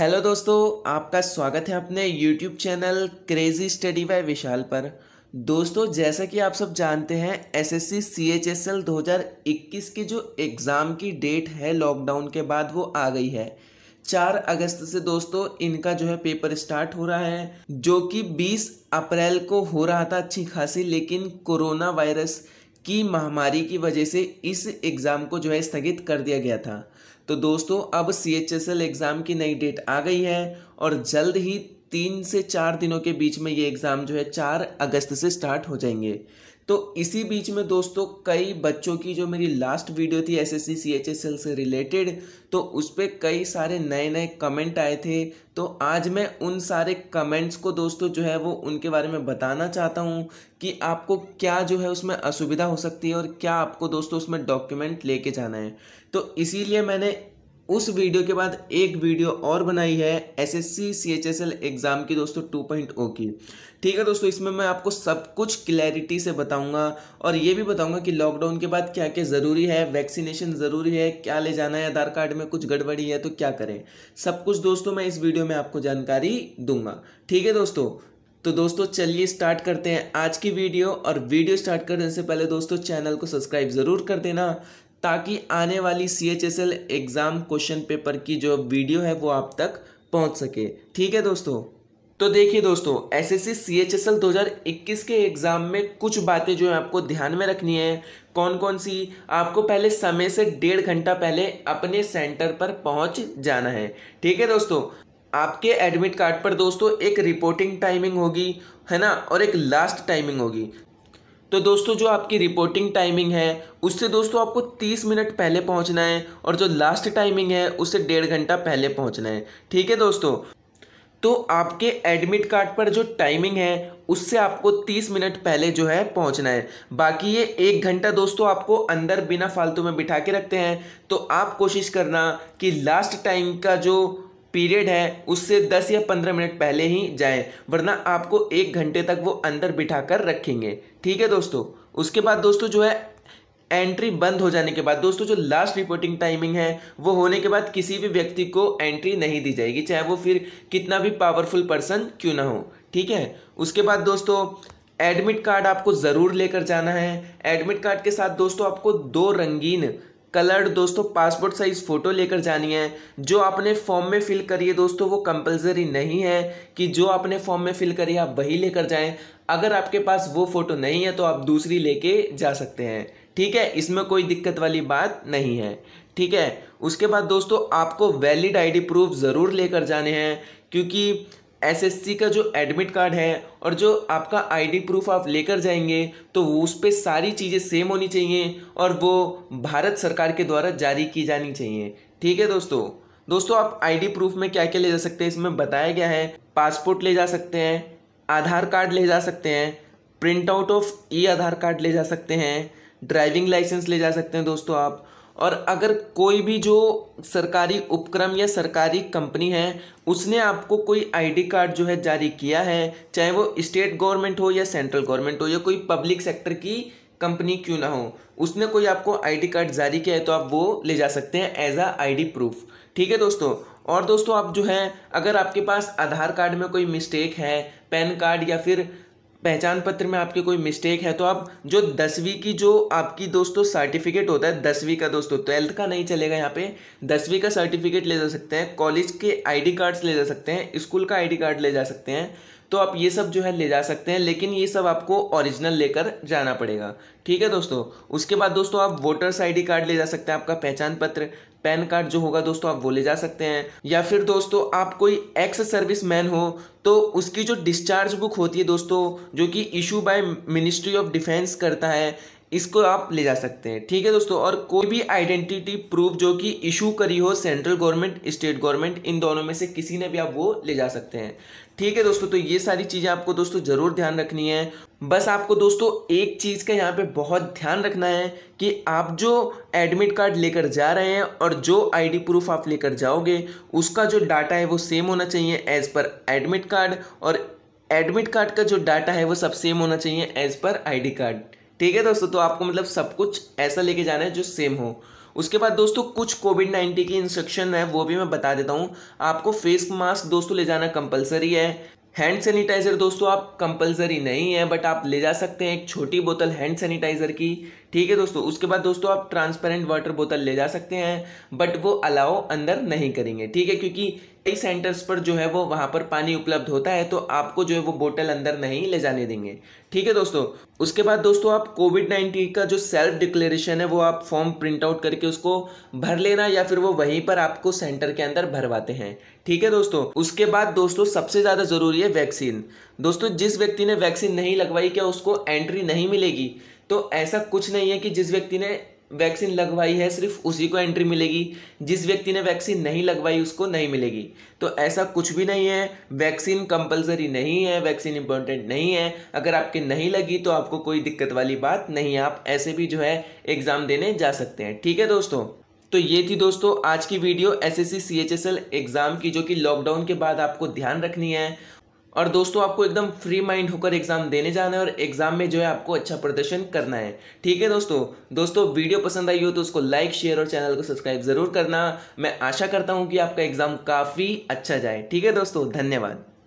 hello दोस्तों आपका स्वागत है अपने YouTube channel crazy study by Vishal पर दोस्तों जैसा कि आप सब जानते हैं एसएससी सीएचएसएल 2021 की जो एग्ज़ाम की डेट है लॉकडाउन के बाद वो आ गई है चार अगस्त से दोस्तों इनका जो है पेपर स्टार्ट हो रहा है जो कि 20 अप्रैल को हो रहा था अच्छी खासी लेकिन कोरोना वायरस की महामारी की वजह से इस एग्ज़ाम को जो है स्थगित कर दिया गया था तो दोस्तों अब C H S L exam की नई डेट आ गई है और जल्द ही तीन से चार दिनों के बीच में ये एग्ज़ाम जो है चार अगस्त से स्टार्ट हो जाएंगे तो इसी बीच में दोस्तों कई बच्चों की जो मेरी लास्ट वीडियो थी एस एस सी सी से रिलेटेड तो उस पर कई सारे नए नए कमेंट आए थे तो आज मैं उन सारे कमेंट्स को दोस्तों जो है वो उनके बारे में बताना चाहता हूँ कि आपको क्या जो है उसमें असुविधा हो सकती है और क्या आपको दोस्तों उसमें डॉक्यूमेंट लेके जाना है तो इसीलिए मैंने उस वीडियो के बाद एक वीडियो और बनाई है एसएससी सीएचएसएल एग्ज़ाम की दोस्तों 2.0 की ठीक है दोस्तों इसमें मैं आपको सब कुछ क्लैरिटी से बताऊंगा और ये भी बताऊंगा कि लॉकडाउन के बाद क्या क्या ज़रूरी है वैक्सीनेशन ज़रूरी है क्या ले जाना है आधार कार्ड में कुछ गड़बड़ी है तो क्या करें सब कुछ दोस्तों मैं इस वीडियो में आपको जानकारी दूंगा ठीक है दोस्तों तो दोस्तों चलिए स्टार्ट करते हैं आज की वीडियो और वीडियो स्टार्ट करने से पहले दोस्तों चैनल को सब्सक्राइब ज़रूर कर देना ताकि आने वाली C H S L exam question paper की जो वीडियो है वो आप तक पहुंच सके ठीक है दोस्तों तो देखिए दोस्तों S S C C H S L दो हज़ार इक्कीस के एग्ज़ाम में कुछ बातें जो है आपको ध्यान में रखनी है कौन कौन सी आपको पहले समय से डेढ़ घंटा पहले अपने सेंटर पर पहुंच जाना है ठीक है दोस्तों आपके एडमिट कार्ड पर दोस्तों एक रिपोर्टिंग टाइमिंग होगी है ना और एक लास्ट टाइमिंग होगी तो दोस्तों जो आपकी रिपोर्टिंग टाइमिंग है उससे दोस्तों आपको तीस मिनट पहले पहुंचना है और जो लास्ट टाइमिंग है उससे डेढ़ घंटा पहले पहुंचना है ठीक है दोस्तों तो आपके एडमिट कार्ड पर जो टाइमिंग है उससे आपको तीस मिनट पहले जो है पहुंचना है बाकी ये एक घंटा दोस्तों आपको अंदर बिना फालतू में बिठा के रखते हैं तो आप कोशिश करना कि लास्ट टाइम का जो पीरियड है उससे दस या पंद्रह मिनट पहले ही जाएं वरना आपको एक घंटे तक वो अंदर बिठा कर रखेंगे ठीक है दोस्तों उसके बाद दोस्तों जो है एंट्री बंद हो जाने के बाद दोस्तों जो लास्ट रिपोर्टिंग टाइमिंग है वो होने के बाद किसी भी व्यक्ति को एंट्री नहीं दी जाएगी चाहे वो फिर कितना भी पावरफुल पर्सन क्यों ना हो ठीक है उसके बाद दोस्तों एडमिट कार्ड आपको ज़रूर लेकर जाना है एडमिट कार्ड के साथ दोस्तों आपको दो रंगीन कलर्ड दोस्तों पासपोर्ट साइज़ फ़ोटो लेकर जानी है जो आपने फॉर्म में फ़िल करी है दोस्तों वो कंपलसरी नहीं है कि जो आपने फॉर्म में फ़िल करी है आप वही लेकर जाएं अगर आपके पास वो फ़ोटो नहीं है तो आप दूसरी लेके जा सकते हैं ठीक है इसमें कोई दिक्कत वाली बात नहीं है ठीक है उसके बाद दोस्तों आपको वैलिड आई प्रूफ ज़रूर लेकर जाने हैं क्योंकि एसएससी का जो एडमिट कार्ड है और जो आपका आईडी प्रूफ आप लेकर जाएंगे तो उस पर सारी चीज़ें सेम होनी चाहिए और वो भारत सरकार के द्वारा जारी की जानी चाहिए ठीक है दोस्तों दोस्तों आप आईडी प्रूफ में क्या क्या ले जा सकते हैं इसमें बताया गया है पासपोर्ट ले जा सकते हैं आधार कार्ड ले जा सकते हैं print out of E Aadhaar card ले जा सकते हैं ड्राइविंग लाइसेंस ले जा सकते हैं दोस्तों आप और अगर कोई भी जो सरकारी उपक्रम या सरकारी कंपनी है उसने आपको कोई आईडी कार्ड जो है जारी किया है चाहे वो स्टेट गवर्नमेंट हो या सेंट्रल गवर्नमेंट हो या कोई पब्लिक सेक्टर की कंपनी क्यों ना हो उसने कोई आपको आईडी कार्ड जारी किया है तो आप वो ले जा सकते हैं एज अ आईडी प्रूफ ठीक है दोस्तों और दोस्तों आप जो है अगर आपके पास आधार कार्ड में कोई मिस्टेक है पैन कार्ड या फिर पहचान पत्र में आपके कोई मिस्टेक है तो आप जो दसवीं की जो आपकी दोस्तों सर्टिफिकेट होता है दसवीं का दोस्तों ट्वेल्थ का नहीं चलेगा यहाँ पे दसवीं का सर्टिफिकेट ले जा सकते हैं कॉलेज के आईडी कार्ड्स ले जा सकते हैं स्कूल का आईडी कार्ड ले जा सकते हैं तो आप ये सब जो है ले जा सकते हैं लेकिन ये सब आपको ओरिजिनल लेकर जाना पड़ेगा ठीक है दोस्तों उसके बाद दोस्तों आप वोटर्स आईडी कार्ड ले जा सकते हैं आपका पहचान पत्र पैन कार्ड जो होगा दोस्तों आप वो ले जा सकते हैं या फिर दोस्तों आप कोई एक्स सर्विस मैन हो तो उसकी जो डिस्चार्ज बुक होती है दोस्तों जो कि issue by ministry of defence करता है इसको आप ले जा सकते हैं ठीक है दोस्तों और कोई भी आइडेंटिटी प्रूफ जो कि इशू करी हो सेंट्रल गवर्नमेंट स्टेट गवर्नमेंट इन दोनों में से किसी ने भी आप वो ले जा सकते हैं ठीक है दोस्तों तो ये सारी चीज़ें आपको दोस्तों ज़रूर ध्यान रखनी है बस आपको दोस्तों एक चीज़ का यहाँ पे बहुत ध्यान रखना है कि आप जो एडमिट कार्ड लेकर जा रहे हैं और जो आईडी प्रूफ आप लेकर जाओगे उसका जो डाटा है वो सेम होना चाहिए एज़ पर एडमिट कार्ड और एडमिट कार्ड का जो डाटा है वो सब सेम होना चाहिए एज़ पर आई कार्ड ठीक है दोस्तों तो आपको मतलब सब कुछ ऐसा लेके जाना है जो सेम हो उसके बाद दोस्तों कुछ कोविड नाइन्टीन की इंस्ट्रक्शन है वो भी मैं बता देता हूँ आपको फेस मास्क दोस्तों ले जाना कंपलसरी है हैंड सैनिटाइज़र दोस्तों आप कंपलसरी नहीं है बट आप ले जा सकते हैं एक छोटी बोतल हैंड सैनिटाइज़र की ठीक है दोस्तों उसके बाद दोस्तों आप ट्रांसपेरेंट वाटर बोतल ले जा सकते हैं बट वो अलाउ अंदर नहीं करेंगे ठीक है क्योंकि कई सेंटर्स पर जो है वो वहाँ पर पानी उपलब्ध होता है तो आपको जो है वो बोतल अंदर नहीं ले जाने देंगे ठीक है दोस्तों उसके बाद दोस्तों आप कोविड नाइन्टीन का जो सेल्फ डिक्लेरेशन है वो आप फॉर्म प्रिंट आउट करके उसको भर लेना या फिर वो वहीं पर आपको सेंटर के अंदर भरवाते हैं ठीक है दोस्तों उसके बाद दोस्तों सबसे ज़्यादा ज़रूरी है वैक्सीन दोस्तों जिस व्यक्ति ने वैक्सीन नहीं लगवाई क्या उसको एंट्री नहीं मिलेगी तो ऐसा कुछ नहीं है कि जिस व्यक्ति ने वैक्सीन लगवाई है सिर्फ उसी को एंट्री मिलेगी जिस व्यक्ति ने वैक्सीन नहीं लगवाई उसको नहीं मिलेगी तो ऐसा कुछ भी नहीं है वैक्सीन कंपलसरी नहीं है वैक्सीन इंपॉर्टेंट नहीं है अगर आपके नहीं लगी तो आपको कोई दिक्कत वाली बात नहीं है आप ऐसे भी जो है एग्ज़ाम देने जा सकते हैं ठीक है दोस्तों तो ये थी दोस्तों आज की वीडियो एस एस एग्ज़ाम की जो कि लॉकडाउन के बाद आपको ध्यान रखनी है और दोस्तों आपको एकदम फ्री माइंड होकर एग्ज़ाम देने जाना है और एग्ज़ाम में जो है आपको अच्छा प्रदर्शन करना है ठीक है दोस्तों दोस्तों वीडियो पसंद आई हो तो उसको लाइक शेयर और चैनल को सब्सक्राइब ज़रूर करना मैं आशा करता हूँ कि आपका एग्ज़ाम काफ़ी अच्छा जाए ठीक है दोस्तों धन्यवाद